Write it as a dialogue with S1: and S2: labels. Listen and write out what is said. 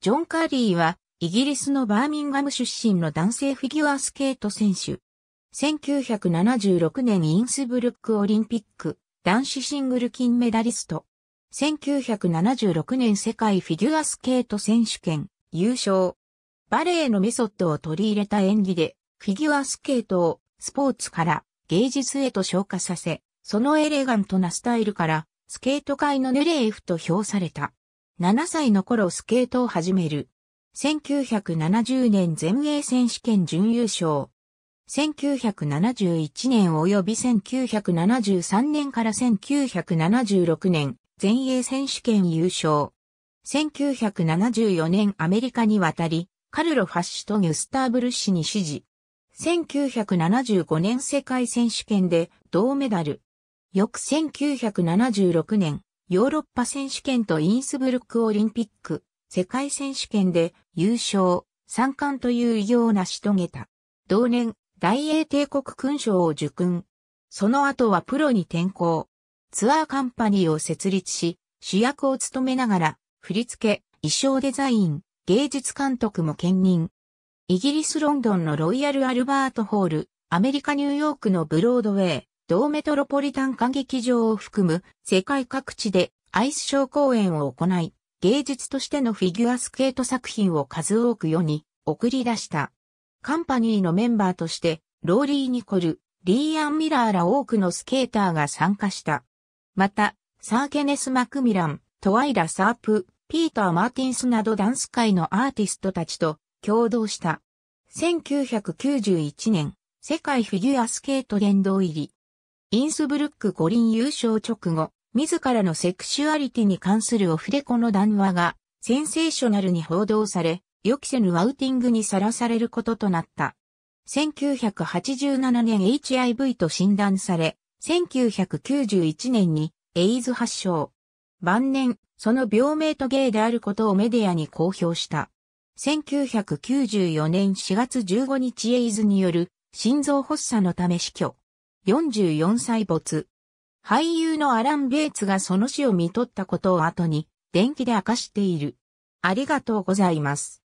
S1: ジョン・カーリーは、イギリスのバーミンガム出身の男性フィギュアスケート選手。1976年インスブルックオリンピック男子シングル金メダリスト。1976年世界フィギュアスケート選手権優勝。バレエのメソッドを取り入れた演技で、フィギュアスケートをスポーツから芸術へと昇華させ、そのエレガントなスタイルからスケート界のヌレーフと評された。7歳の頃スケートを始める。1970年全英選手権準優勝。1971年及び1973年から1976年全英選手権優勝。1974年アメリカに渡り、カルロ・ファッシュとギュスターブ・ルッシに支持。1975年世界選手権で銅メダル。翌1976年、ヨーロッパ選手権とインスブルックオリンピック、世界選手権で優勝、三冠という偉業を成し遂げた。同年、大英帝国勲章を受勲。その後はプロに転向。ツアーカンパニーを設立し、主役を務めながら、振付、衣装デザイン、芸術監督も兼任。イギリス・ロンドンのロイヤル・アルバート・ホール、アメリカ・ニューヨークのブロードウェイ、同メトロポリタン歌劇場を含む世界各地でアイスショー公演を行い、芸術としてのフィギュアスケート作品を数多く世に送り出した。カンパニーのメンバーとして、ローリー・ニコル、リーアン・ミラーら多くのスケーターが参加した。また、サー・ケネス・マクミラン、トワイラ・サープ、ピーター・マーティンスなどダンス界のアーティストたちと共同した。1991年、世界フィギュアスケート殿堂入り。インスブルック五輪優勝直後、自らのセクシュアリティに関するオフレコの談話が、センセーショナルに報道され、予期せぬワウティングにさらされることとなった。1987年 HIV と診断され、1991年にエイズ発症。晩年、その病名とゲイであることをメディアに公表した。1994年4月15日エイズによる心臓発作のため死去。44歳没。俳優のアラン・ベイツがその死を見取ったことを後に、電気で明かしている。ありがとうございます。